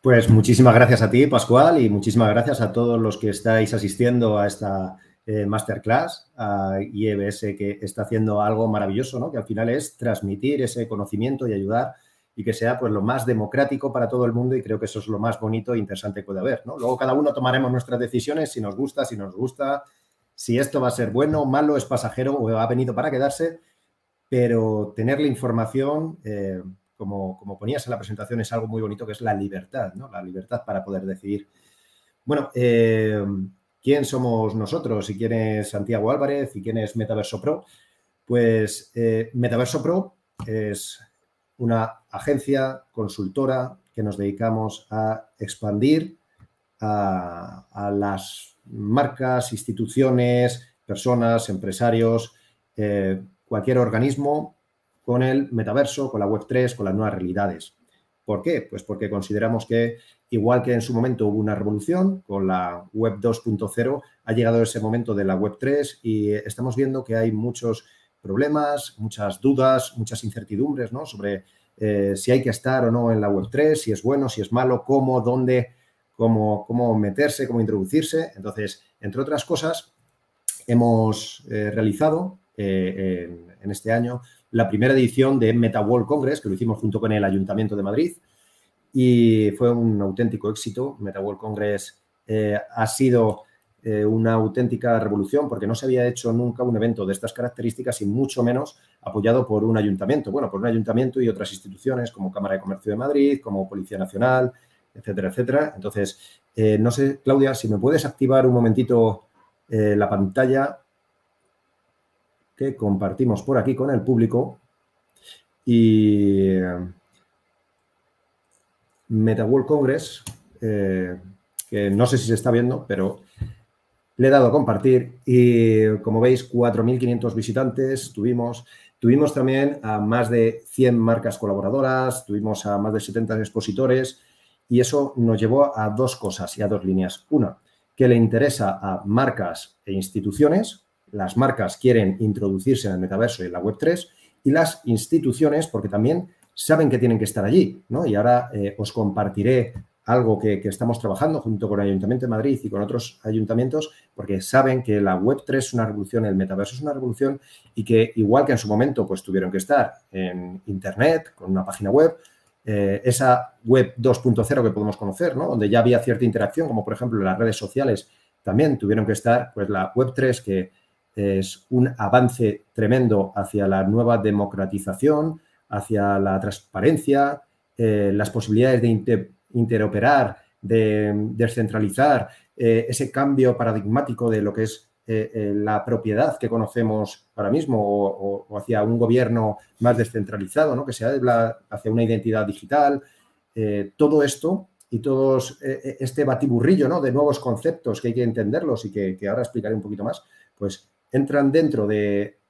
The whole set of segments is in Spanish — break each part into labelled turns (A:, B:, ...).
A: Pues muchísimas gracias a ti, Pascual, y muchísimas gracias a todos los que estáis asistiendo a esta eh, masterclass, a IEBS, que está haciendo algo maravilloso, ¿no? que al final es transmitir ese conocimiento y ayudar y que sea pues, lo más democrático para todo el mundo y creo que eso es lo más bonito e interesante que puede haber. ¿no? Luego cada uno tomaremos nuestras decisiones, si nos gusta, si nos gusta, si esto va a ser bueno, malo, es pasajero o ha venido para quedarse, pero tener la información... Eh, como, como ponías en la presentación, es algo muy bonito que es la libertad, ¿no? La libertad para poder decidir. Bueno, eh, ¿quién somos nosotros? ¿Y quién es Santiago Álvarez? ¿Y quién es Metaverso Pro? Pues eh, Metaverso Pro es una agencia consultora que nos dedicamos a expandir a, las marcas, instituciones, personas, empresarios, eh, cualquier organismo con el metaverso, con la Web3, con las nuevas realidades. ¿Por qué? Pues porque consideramos que, igual que en su momento hubo una revolución con la Web 2.0, ha llegado ese momento de la Web 3 y estamos viendo que hay muchos problemas, muchas dudas, muchas incertidumbres ¿no? sobre eh, si hay que estar o no en la Web 3, si es bueno, si es malo, cómo, dónde, cómo, cómo meterse, cómo introducirse. Entonces, entre otras cosas, hemos eh, realizado eh, en este año la primera edición de Meta World Congress, que lo hicimos junto con el Ayuntamiento de Madrid, y fue un auténtico éxito. Meta World Congress eh, ha sido eh, una auténtica revolución porque no se había hecho nunca un evento de estas características y mucho menos apoyado por un ayuntamiento, bueno, por un ayuntamiento y otras instituciones como Cámara de Comercio de Madrid, como Policía Nacional, etcétera, etcétera. Entonces, eh, no sé, Claudia, si me puedes activar un momentito la pantalla que compartimos por aquí con el público. Y eh, Meta World Congress, eh, que no sé si se está viendo, pero le he dado a compartir y como veis, 4.500 visitantes tuvimos. Tuvimos también a más de 100 marcas colaboradoras, tuvimos a más de 70 expositores y eso nos llevó a dos cosas y a dos líneas. Una, que le interesa a marcas e instituciones las marcas quieren introducirse en el metaverso y en la web 3 y las instituciones porque también saben que tienen que estar allí, ¿no? Y ahora eh, os compartiré algo que, estamos trabajando junto con el Ayuntamiento de Madrid y con otros ayuntamientos, porque saben que la Web3 es una revolución, el metaverso es una revolución y que igual que en su momento pues tuvieron que estar en Internet, con una página web, eh, esa web 2.0 que podemos conocer, ¿no? donde ya había cierta interacción, como por ejemplo las redes sociales, también tuvieron que estar pues la Web3 que es un avance tremendo hacia la nueva democratización, hacia la transparencia, eh, las posibilidades de interoperar, de descentralizar, eh, ese cambio paradigmático de lo que es eh, la propiedad que conocemos ahora mismo o, hacia un gobierno más descentralizado, ¿no? que sea habla hacia una identidad digital. todo esto y todo este batiburrillo de nuevos conceptos que hay que entenderlos y que, que ahora explicaré un poquito más, pues entran dentro de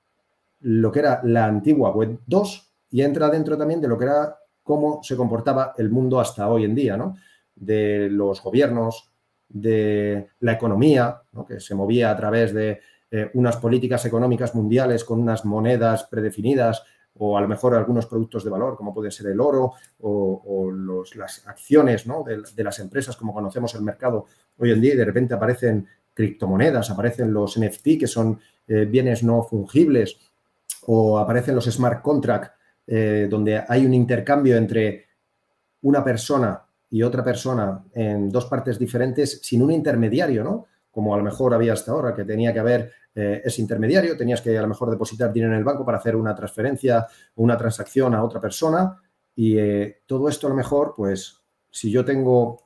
A: lo que era la antigua web 2 y entra dentro también de lo que era cómo se comportaba el mundo hasta hoy en día, ¿no? De los gobiernos, de la economía, ¿no? que se movía a través de eh, unas políticas económicas mundiales con unas monedas predefinidas o a lo mejor algunos productos de valor, como puede ser el oro o, las acciones ¿no? de, las empresas, como conocemos el mercado hoy en día, y de repente aparecen criptomonedas, aparecen los NFT, que son eh, bienes no fungibles, o aparecen los smart contract, eh, donde hay un intercambio entre una persona y otra persona en dos partes diferentes sin un intermediario, ¿no? Como a lo mejor había hasta ahora, que tenía que haber eh, ese intermediario, tenías que a lo mejor depositar dinero en el banco para hacer una transferencia o una transacción a otra persona. Y todo esto a lo mejor, pues, si yo tengo,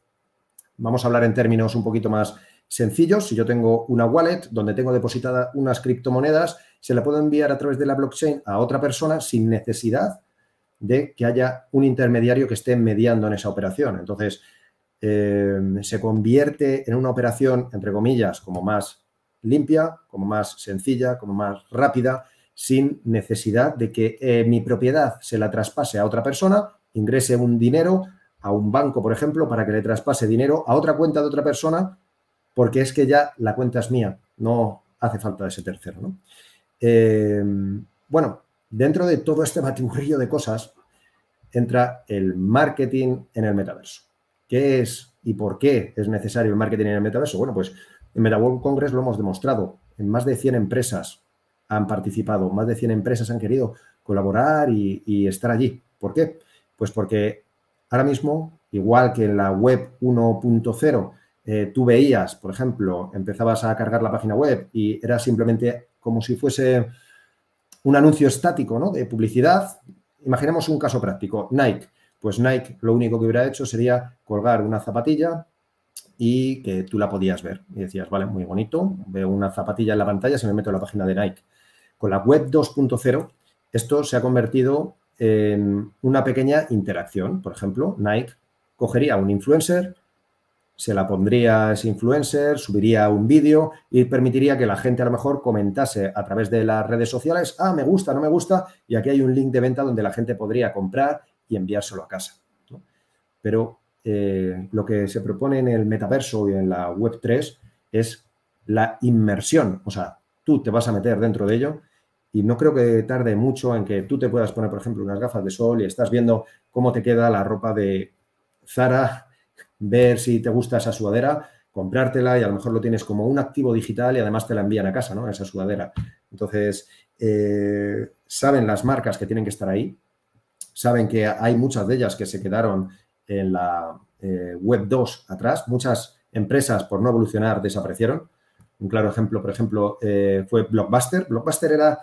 A: vamos a hablar en términos un poquito más sencillo, Si yo tengo una wallet donde tengo depositadas unas criptomonedas, se la puedo enviar a través de la blockchain a otra persona sin necesidad de que haya un intermediario que esté mediando en esa operación. Entonces, em, se convierte en una operación, entre comillas, como más limpia, como más sencilla, como más rápida, sin necesidad de que eh, mi propiedad se la traspase a otra persona, ingrese un dinero a un banco, por ejemplo, para que le traspase dinero a otra cuenta de otra persona porque es que ya la cuenta es mía, no hace falta ese tercero. ¿no? Eh, bueno, dentro de todo este batiburrillo de cosas entra el marketing en el metaverso. ¿Qué es y por qué es necesario el marketing en el metaverso? Bueno, pues en MetaWorld Congress lo hemos demostrado. En más de 100 empresas han participado, más de 100 empresas han querido colaborar y, y estar allí. ¿Por qué? Pues porque ahora mismo, igual que en la web 1.0, eh, tú veías, por ejemplo, empezabas a cargar la página web y era simplemente como si fuese un anuncio estático ¿no? de publicidad. Imaginemos un caso práctico, Nike. Pues Nike lo único que hubiera hecho sería colgar una zapatilla y que tú la podías ver. Y decías, vale, muy bonito, veo una zapatilla en la pantalla, se me meto en la página de Nike. Con la web 2.0, esto se ha convertido en una pequeña interacción. Por ejemplo, Nike cogería a un influencer, se la pondría a ese influencer, subiría un vídeo y permitiría que la gente a lo mejor comentase a través de las redes sociales, ah, me gusta, no me gusta, y aquí hay un link de venta donde la gente podría comprar y enviárselo a casa. Pero eh, lo que se propone en el metaverso y en la web 3 es la inmersión, o sea, tú te vas a meter dentro de ello y no creo que tarde mucho en que tú te puedas poner, por ejemplo, unas gafas de sol y estás viendo cómo te queda la ropa de Zara ver si te gusta esa sudadera, comprártela y a lo mejor lo tienes como un activo digital y además te la envían a casa, ¿no? Esa sudadera. Entonces, eh, saben las marcas que tienen que estar ahí, saben que hay muchas de ellas que se quedaron en la eh, web 2 atrás, muchas empresas por no evolucionar desaparecieron. Un claro ejemplo, por ejemplo, eh, fue Blockbuster. Blockbuster era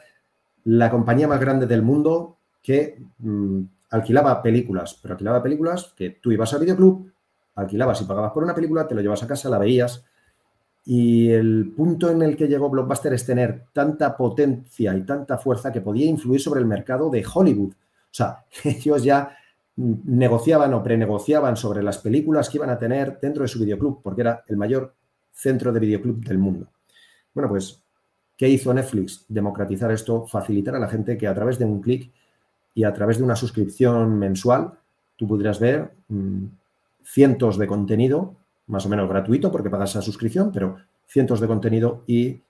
A: la compañía más grande del mundo que mm, alquilaba películas, pero alquilaba películas que tú ibas al videoclub, alquilabas y pagabas por una película, te lo llevas a casa, la veías. Y el punto en el que llegó Blockbuster es tener tanta potencia y tanta fuerza que podía influir sobre el mercado de Hollywood. O sea, ellos ya negociaban o prenegociaban sobre las películas que iban a tener dentro de su videoclub, porque era el mayor centro de videoclub del mundo. Bueno, pues, ¿qué hizo Netflix? Democratizar esto, facilitar a la gente que a través de un clic y a través de una suscripción mensual, tú pudieras ver mm, cientos de contenido, más o menos gratuito porque pagas la suscripción, pero cientos de contenido y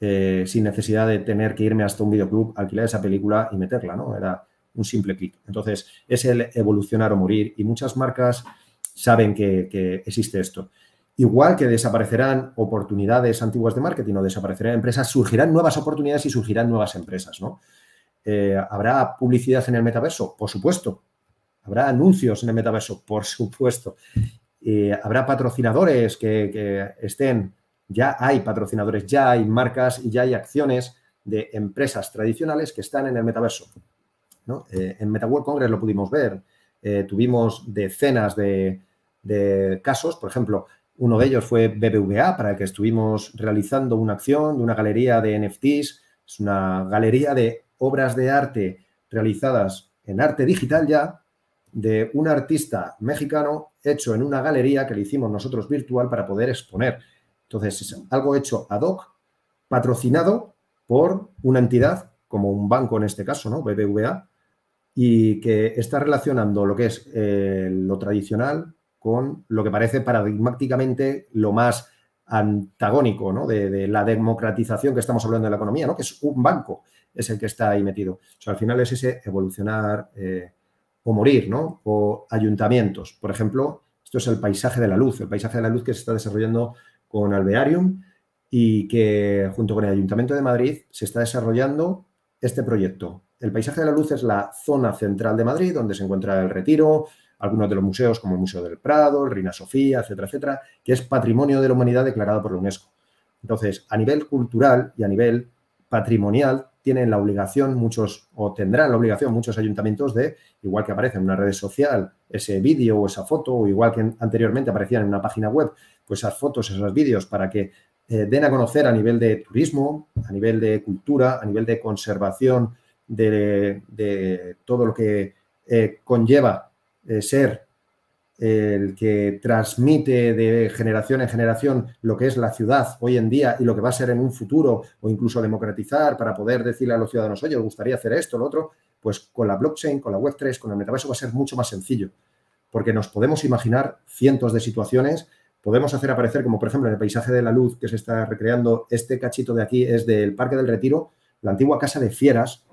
A: eh, sin necesidad de tener que irme hasta un videoclub, alquilar esa película y meterla, ¿no? Era un simple clic. Entonces, es el evolucionar o morir y muchas marcas saben que, existe esto. Igual que desaparecerán oportunidades antiguas de marketing o desaparecerán empresas, surgirán nuevas oportunidades y surgirán nuevas empresas, ¿no? Eh, ¿Habrá publicidad en el metaverso? Por supuesto, Habrá anuncios en el metaverso, por supuesto. Eh, habrá patrocinadores que, estén, ya hay patrocinadores, ya hay marcas y ya hay acciones de empresas tradicionales que están en el metaverso. Eh, en MetaWorld Congress lo pudimos ver, eh, tuvimos decenas de, de, casos, por ejemplo, uno de ellos fue BBVA, para el que estuvimos realizando una acción de una galería de NFTs, es una galería de obras de arte realizadas en arte digital ya, de un artista mexicano hecho en una galería que le hicimos nosotros virtual para poder exponer. Entonces, es algo hecho ad hoc, patrocinado por una entidad, como un banco en este caso, ¿no? BBVA, y que está relacionando lo que es eh, lo tradicional con lo que parece paradigmáticamente lo más antagónico de, la democratización que estamos hablando de la economía, ¿no? que es un banco, es el que está ahí metido. O sea, al final es ese evolucionar. Eh, o morir, ¿no? O ayuntamientos. Por ejemplo, esto es el paisaje de la luz, el paisaje de la luz que se está desarrollando con Alvearium y que junto con el Ayuntamiento de Madrid se está desarrollando este proyecto. El paisaje de la luz es la zona central de Madrid, donde se encuentra el Retiro, algunos de los museos como el Museo del Prado, el Reina Sofía, etcétera, etcétera, que es patrimonio de la humanidad declarado por la UNESCO. Entonces, a nivel cultural y a nivel patrimonial, tienen la obligación muchos, o tendrán la obligación muchos ayuntamientos de, igual que aparece en una red social, ese vídeo o esa foto, o igual que anteriormente aparecían en una página web, pues esas fotos, esos vídeos, para que eh, den a conocer a nivel de turismo, a nivel de cultura, a nivel de conservación, de, todo lo que eh, conlleva eh, ser el que transmite de generación en generación lo que es la ciudad hoy en día y lo que va a ser en un futuro, o incluso democratizar para poder decirle a los ciudadanos, oye, os gustaría hacer esto, lo otro, pues con la blockchain, con la Web3, con el metaverso va a ser mucho más sencillo, porque nos podemos imaginar cientos de situaciones, podemos hacer aparecer, como por ejemplo en el paisaje de la luz que se está recreando, este cachito de aquí es del Parque del Retiro, la antigua casa de fieras,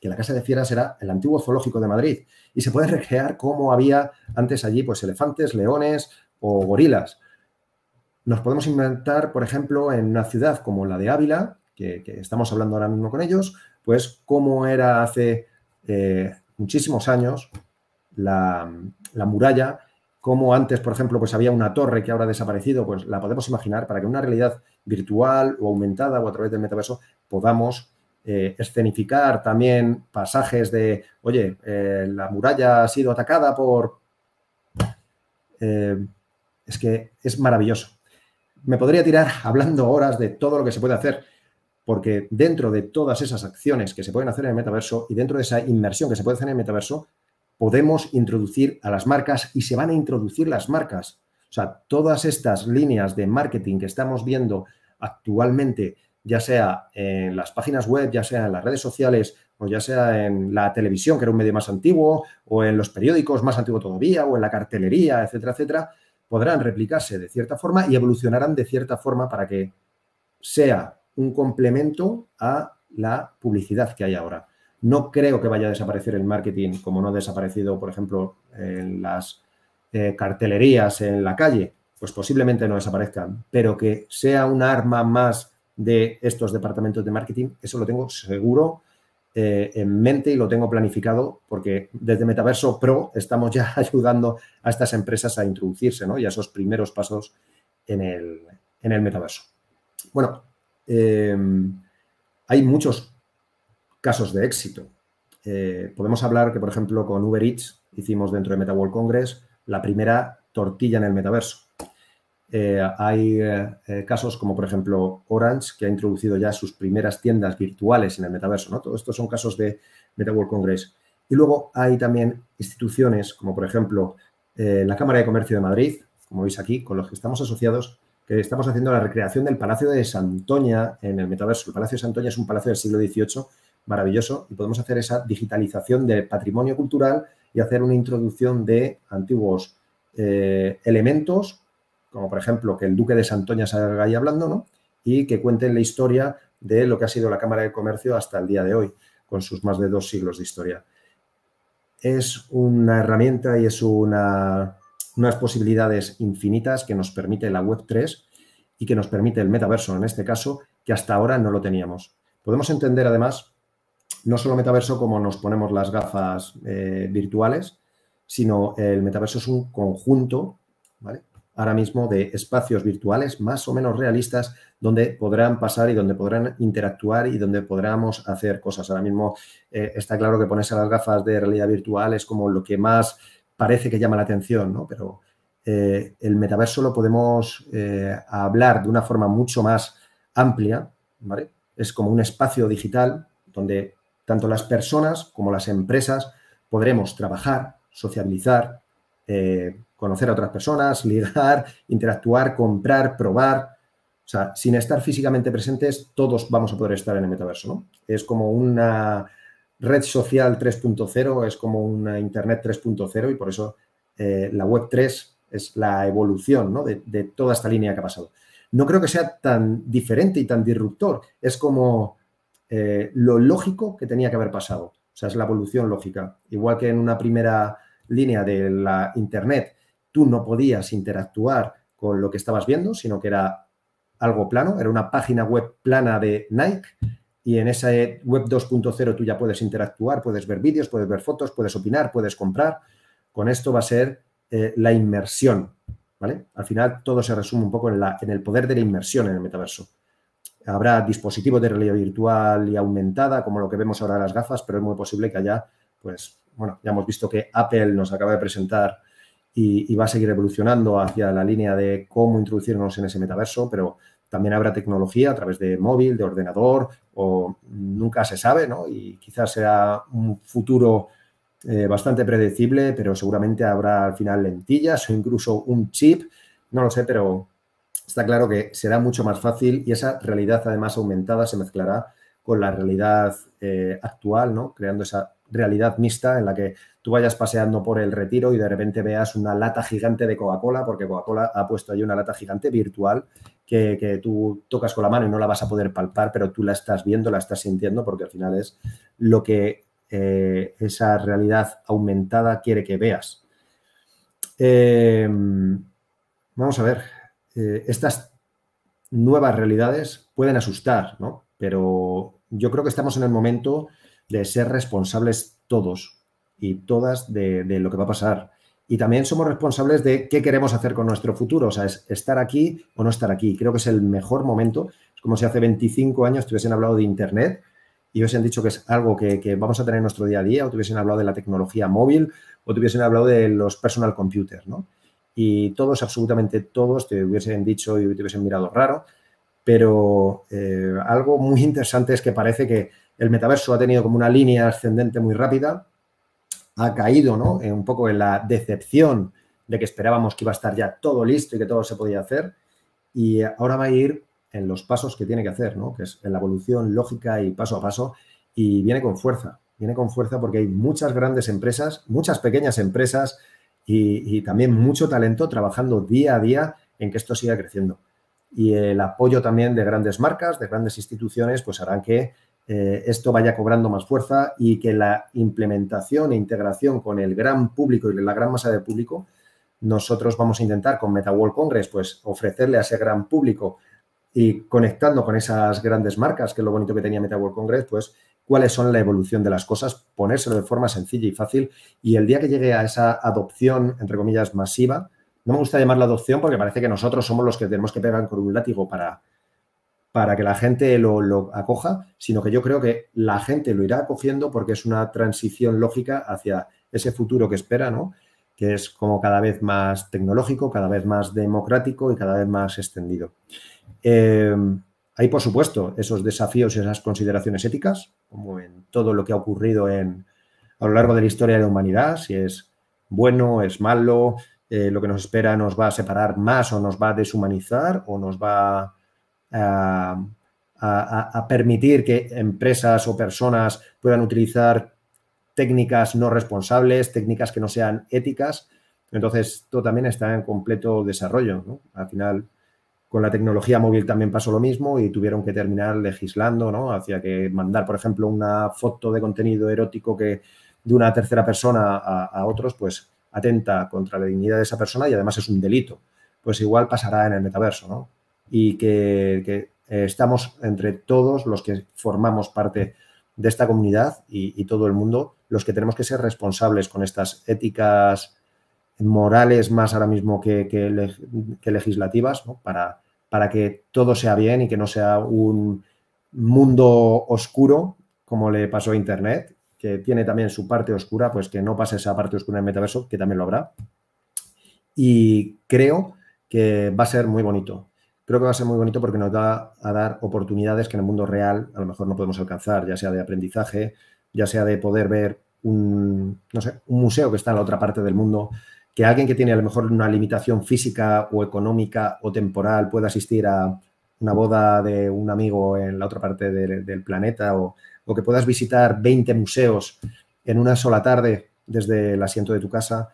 A: que la Casa de Fieras era el antiguo zoológico de Madrid y se puede recrear cómo había antes allí pues elefantes, leones o gorilas. Nos podemos inventar, por ejemplo, en una ciudad como la de Ávila, que, estamos hablando ahora mismo con ellos, pues cómo era hace eh, muchísimos años la, muralla cómo antes, por ejemplo, pues había una torre que ahora ha desaparecido, pues la podemos imaginar para que una realidad virtual o aumentada o a través del metaverso podamos eh, escenificar también pasajes de, oye, eh, la muralla ha sido atacada por... Eh, es que es maravilloso. Me podría tirar hablando horas de todo lo que se puede hacer, porque dentro de todas esas acciones que se pueden hacer en el metaverso y dentro de esa inmersión que se puede hacer en el metaverso, podemos introducir a las marcas y se van a introducir las marcas. O sea, todas estas líneas de marketing que estamos viendo actualmente ya sea en las páginas web, ya sea en las redes sociales, o ya sea en la televisión, que era un medio más antiguo, o en los periódicos más antiguo todavía, o en la cartelería, etcétera, etcétera, podrán replicarse de cierta forma y evolucionarán de cierta forma para que sea un complemento a la publicidad que hay ahora. No creo que vaya a desaparecer el marketing como no ha desaparecido, por ejemplo, en las eh, cartelerías en la calle, pues posiblemente no desaparezcan, pero que sea un arma más de estos departamentos de marketing, eso lo tengo seguro eh, en mente y lo tengo planificado porque desde Metaverso Pro estamos ya ayudando a estas empresas a introducirse ¿no? y a esos primeros pasos en el, metaverso. Bueno, em, hay muchos casos de éxito. Eh, podemos hablar que, por ejemplo, con Uber Eats hicimos dentro de MetaWorld Congress la primera tortilla en el metaverso. Eh, hay eh, casos como, por ejemplo, Orange, que ha introducido ya sus primeras tiendas virtuales en el metaverso. ¿no? Todo esto son casos de Meta World Congress. Y luego hay también instituciones como, por ejemplo, eh, la Cámara de Comercio de Madrid, como veis aquí, con los que estamos asociados, que estamos haciendo la recreación del Palacio de Santoña en el metaverso. El Palacio de Santoña es un palacio del siglo XVIII maravilloso y podemos hacer esa digitalización del patrimonio cultural y hacer una introducción de antiguos elementos como por ejemplo que el duque de Santoña salga ahí hablando, ¿no? Y que cuenten la historia de lo que ha sido la Cámara de Comercio hasta el día de hoy, con sus más de dos siglos de historia. Es una herramienta y es una, unas posibilidades infinitas que nos permite la Web3 y que nos permite el metaverso en este caso, que hasta ahora no lo teníamos. Podemos entender además no solo metaverso como nos ponemos las gafas eh, virtuales, sino el metaverso es un conjunto ¿vale? ahora mismo de espacios virtuales más o menos realistas donde podrán pasar y donde podrán interactuar y donde podremos hacer cosas. Ahora mismo eh, está claro que ponerse las gafas de realidad virtual es como lo que más parece que llama la atención, Pero eh, el metaverso lo podemos eh, hablar de una forma mucho más amplia, Es como un espacio digital donde tanto las personas como las empresas podremos trabajar, sociabilizar, conocer a otras personas, ligar, interactuar, comprar, probar. O sea, sin estar físicamente presentes, todos vamos a poder estar en el metaverso, Es como una red social 3.0, es como una Internet 3.0 y por eso eh, la Web 3 es la evolución de, toda esta línea que ha pasado. No creo que sea tan diferente y tan disruptor, es como eh, lo lógico que tenía que haber pasado, o sea, es la evolución lógica. Igual que en una primera línea de la Internet tú no podías interactuar con lo que estabas viendo, sino que era algo plano, era una página web plana de Nike y en esa web 2.0 tú ya puedes interactuar, puedes ver vídeos, puedes ver fotos, puedes opinar, puedes comprar. Con esto va a ser eh, la inmersión, ¿vale? Al final todo se resume un poco en, la, en el poder de la inmersión en el metaverso. Habrá dispositivos de realidad virtual y aumentada, como lo que vemos ahora en las gafas, pero es muy posible que haya, pues, bueno, ya hemos visto que Apple nos acaba de presentar y, va a seguir evolucionando hacia la línea de cómo introducirnos en ese metaverso, pero también habrá tecnología a través de móvil, de ordenador, o nunca se sabe, ¿no? Y quizás sea un futuro eh, bastante predecible, pero seguramente habrá al final lentillas o incluso un chip, no lo sé, pero está claro que será mucho más fácil y esa realidad además aumentada se mezclará con la realidad eh, actual, ¿no? Creando esa realidad mixta en la que tú vayas paseando por el retiro y de repente veas una lata gigante de Coca-Cola, porque Coca-Cola ha puesto ahí una lata gigante virtual que, tú tocas con la mano y no la vas a poder palpar, pero tú la estás viendo, la estás sintiendo, porque al final es lo que eh, esa realidad aumentada quiere que veas. Em, vamos a ver, eh, estas nuevas realidades pueden asustar, ¿no? Pero yo creo que estamos en el momento de ser responsables todos y todas de, lo que va a pasar. Y también somos responsables de qué queremos hacer con nuestro futuro, o sea, es estar aquí o no estar aquí. Creo que es el mejor momento. Es como si hace 25 años te hubiesen hablado de Internet y hubiesen dicho que es algo que, vamos a tener en nuestro día a día, o te hubiesen hablado de la tecnología móvil, o te hubiesen hablado de los personal computers, ¿no? Y todos, absolutamente todos, te hubiesen dicho y te hubiesen mirado raro, pero eh, algo muy interesante es que parece que el metaverso ha tenido como una línea ascendente muy rápida, ha caído eh, un poco en la decepción de que esperábamos que iba a estar ya todo listo y que todo se podía hacer, y ahora va a ir en los pasos que tiene que hacer, que es en la evolución lógica y paso a paso, y viene con fuerza, viene con fuerza porque hay muchas grandes empresas, muchas pequeñas empresas y también mucho talento trabajando día a día en que esto siga creciendo. Y el apoyo también de grandes marcas, de grandes instituciones, pues harán que eh, esto vaya cobrando más fuerza y que la implementación e integración con el gran público y la gran masa de público, nosotros vamos a intentar con MetaWorld Congress, pues ofrecerle a ese gran público y conectando con esas grandes marcas, que es lo bonito que tenía MetaWorld Congress, pues cuáles son la evolución de las cosas, ponérselo de forma sencilla y fácil. Y el día que llegue a esa adopción, entre comillas, masiva, no me gusta llamar la adopción porque parece que nosotros somos los que tenemos que pegar con un látigo para, para que la gente lo, acoja, sino que yo creo que la gente lo irá acogiendo porque es una transición lógica hacia ese futuro que espera, ¿no? que es como cada vez más tecnológico, cada vez más democrático y cada vez más extendido. Em, hay, por supuesto, esos desafíos y esas consideraciones éticas, como en todo lo que ha ocurrido en, a lo largo de la historia de la humanidad, si es bueno, es malo, eh, lo que nos espera nos va a separar más o nos va a deshumanizar o nos va a a, permitir que empresas o personas puedan utilizar técnicas no responsables, técnicas que no sean éticas. Entonces, esto también está en completo desarrollo. Al final, con la tecnología móvil también pasó lo mismo y tuvieron que terminar legislando, ¿no? Hacia que mandar, por ejemplo, una foto de contenido erótico que de una tercera persona a, otros, pues atenta contra la dignidad de esa persona y además es un delito. Pues igual pasará en el metaverso, ¿no? y que, eh, estamos entre todos los que formamos parte de esta comunidad y, todo el mundo, los que tenemos que ser responsables con estas éticas morales más ahora mismo que, legislativas, para, para, que todo sea bien y que no sea un mundo oscuro, como le pasó a Internet, que tiene también su parte oscura, pues que no pase esa parte oscura en el metaverso, que también lo habrá. Y creo que va a ser muy bonito creo que va a ser muy bonito porque nos va a dar oportunidades que en el mundo real a lo mejor no podemos alcanzar, ya sea de aprendizaje, ya sea de poder ver un, un museo que está en la otra parte del mundo, que alguien que tiene a lo mejor una limitación física o económica o temporal pueda asistir a una boda de un amigo en la otra parte del planeta o, o que puedas visitar 20 museos en una sola tarde desde el asiento de tu casa.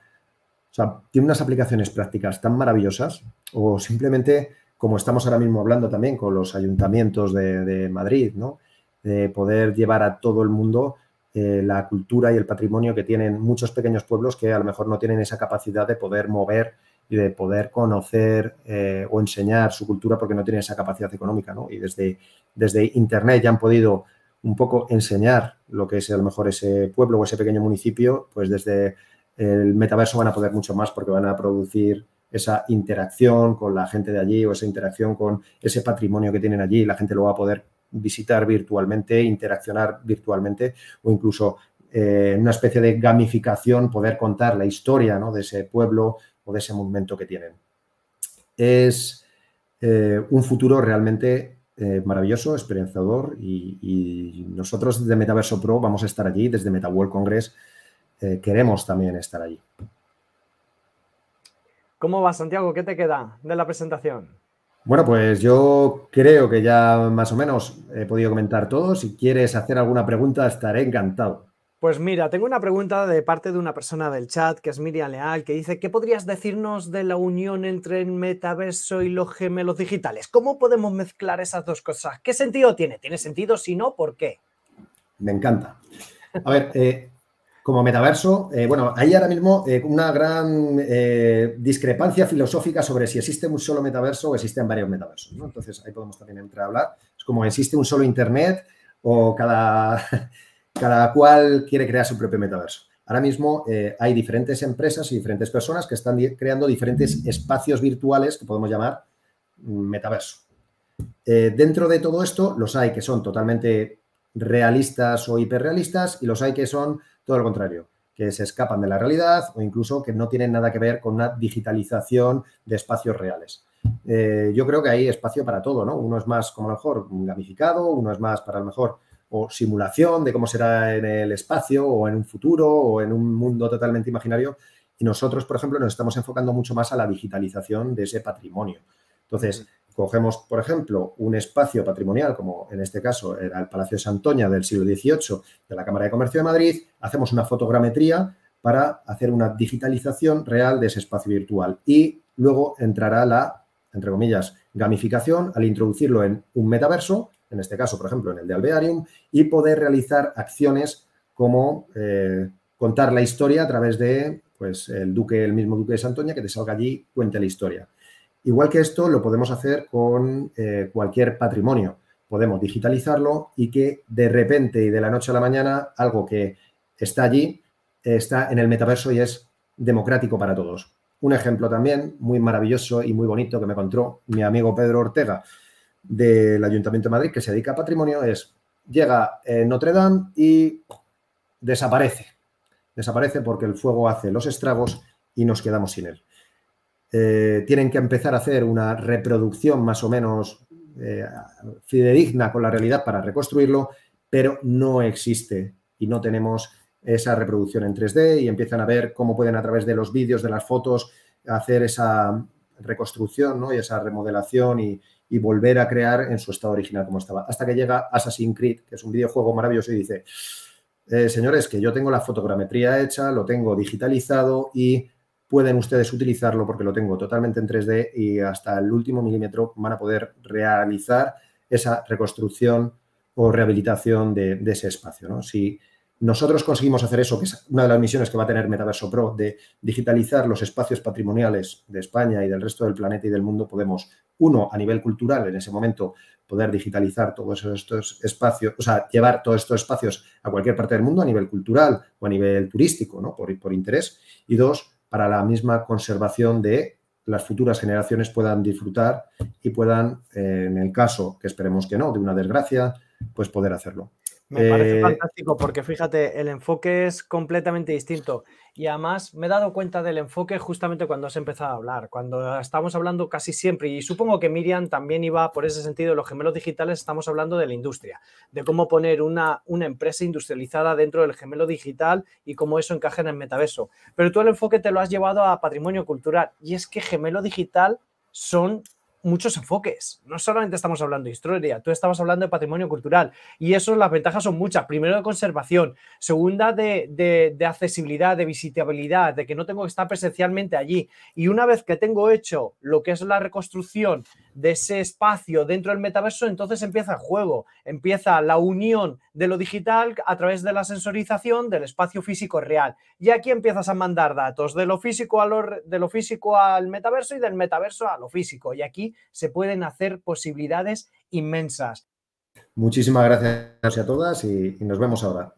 A: O sea, tiene unas aplicaciones prácticas tan maravillosas o simplemente como estamos ahora mismo hablando también con los ayuntamientos de, Madrid, ¿no? De poder llevar a todo el mundo eh, la cultura y el patrimonio que tienen muchos pequeños pueblos que a lo mejor no tienen esa capacidad de poder mover y de poder conocer eh, o enseñar su cultura porque no tienen esa capacidad económica, ¿no? Y desde, desde Internet ya han podido un poco enseñar lo que es a lo mejor ese pueblo o ese pequeño municipio, pues desde el metaverso van a poder mucho más porque van a producir esa interacción con la gente de allí o esa interacción con ese patrimonio que tienen allí, la gente lo va a poder visitar virtualmente, interaccionar virtualmente o incluso eh, una especie de gamificación, poder contar la historia ¿no? de ese pueblo o de ese momento que tienen. Es eh, un futuro realmente eh, maravilloso, experienciador y, y, nosotros desde Metaverso Pro vamos a estar allí, desde MetaWorld Congress queremos también estar allí.
B: ¿Cómo va, Santiago? ¿Qué te queda de la presentación?
A: Bueno, pues yo creo que ya más o menos he podido comentar todo. Si quieres hacer alguna pregunta, estaré encantado.
B: Pues mira, tengo una pregunta de parte de una persona del chat, que es Miriam Leal, que dice, ¿qué podrías decirnos de la unión entre el metaverso y los gemelos digitales? ¿Cómo podemos mezclar esas dos cosas? ¿Qué sentido tiene? ¿Tiene sentido? Si no, ¿por qué?
A: Me encanta. A ver, eh, como metaverso, eh, bueno, hay ahora mismo eh, una gran eh, discrepancia filosófica sobre si existe un solo metaverso o existen varios metaversos. Entonces ahí podemos también entrar a hablar. Es como existe un solo Internet o cada, cada cual quiere crear su propio metaverso. Ahora mismo hay diferentes empresas y diferentes personas que están creando diferentes espacios virtuales que podemos llamar mm, metaverso. dentro de todo esto, los hay que son totalmente realistas o hiperrealistas y los hay que son todo lo contrario, que se escapan de la realidad o incluso que no tienen nada que ver con una digitalización de espacios reales. Eh, yo creo que hay espacio para todo, ¿no? Uno es más, como a lo mejor, gamificado, uno es más para lo mejor o simulación de cómo será en el espacio o en un futuro o en un mundo totalmente imaginario. Y nosotros, por ejemplo, nos estamos enfocando mucho más a la digitalización de ese patrimonio. Entonces, cogemos, por ejemplo, un espacio patrimonial, como en este caso era el Palacio de Santoña del siglo XVIII de la Cámara de Comercio de Madrid, hacemos una fotogrametría para hacer una digitalización real de ese espacio virtual. Y luego entrará la, entre comillas, gamificación al introducirlo en un metaverso, en este caso, por ejemplo, en el de Alvearium, y poder realizar acciones como eh, contar la historia a través de pues, el duque, el mismo duque de Santoña, que te salga allí, cuente la historia Igual que esto, lo podemos hacer con eh, cualquier patrimonio. Podemos digitalizarlo y que de repente y de la noche a la mañana algo que está allí está en el metaverso y es democrático para todos. Un ejemplo también muy maravilloso y muy bonito que me encontró mi amigo Pedro Ortega del Ayuntamiento de Madrid, que se dedica a patrimonio, es llega Notre Dame y desaparece. Desaparece porque el fuego hace los estragos y nos quedamos sin él. Eh, tienen que empezar a hacer una reproducción más o menos eh, fidedigna con la realidad para reconstruirlo, pero no existe y no tenemos esa reproducción en 3D y empiezan a ver cómo pueden a través de los vídeos, de las fotos, hacer esa reconstrucción ¿no? y esa remodelación y, volver a crear en su estado original como estaba. Hasta que llega Assassin's Creed, que es un videojuego maravilloso y dice, eh, señores, que yo tengo la fotogrametría hecha, lo tengo digitalizado y pueden ustedes utilizarlo porque lo tengo totalmente en 3D y hasta el último milímetro van a poder realizar esa reconstrucción o rehabilitación de, ese espacio. Si nosotros conseguimos hacer eso, que es una de las misiones que va a tener Metaverso Pro, de digitalizar los espacios patrimoniales de España y del resto del planeta y del mundo, podemos, uno, a nivel cultural, en ese momento, poder digitalizar todos estos espacios, o sea, llevar todos estos espacios a cualquier parte del mundo a nivel cultural o a nivel turístico, ¿no? Por, por interés. Y dos, para la misma conservación de las futuras generaciones puedan disfrutar y puedan, eh, en el caso, que esperemos que no, de una desgracia, pues poder hacerlo. Me parece eh,
B: fantástico porque fíjate, el enfoque es completamente distinto y además me he dado cuenta del enfoque justamente cuando has empezado a hablar, cuando estamos hablando casi siempre, y supongo que Miriam también iba por ese sentido, los gemelos digitales estamos hablando de la industria, de cómo poner una, una empresa industrializada dentro del gemelo digital y cómo eso encaja en el metaverso. Pero tú el enfoque te lo has llevado a patrimonio cultural, y es que gemelo digital son muchos enfoques. No solamente estamos hablando de historia, tú estabas hablando de patrimonio cultural y eso las ventajas son muchas. Primero de conservación, segunda de, accesibilidad, de visitabilidad, de que no tengo que estar presencialmente allí. Y una vez que tengo hecho lo que es la reconstrucción de ese espacio dentro del metaverso, entonces empieza el juego, empieza la unión de lo digital a través de la sensorización del espacio físico real. Y aquí empiezas a mandar datos de lo físico, a de lo físico al metaverso y del metaverso a lo físico. Y aquí se pueden hacer posibilidades inmensas.
A: Muchísimas gracias a todas y nos vemos ahora.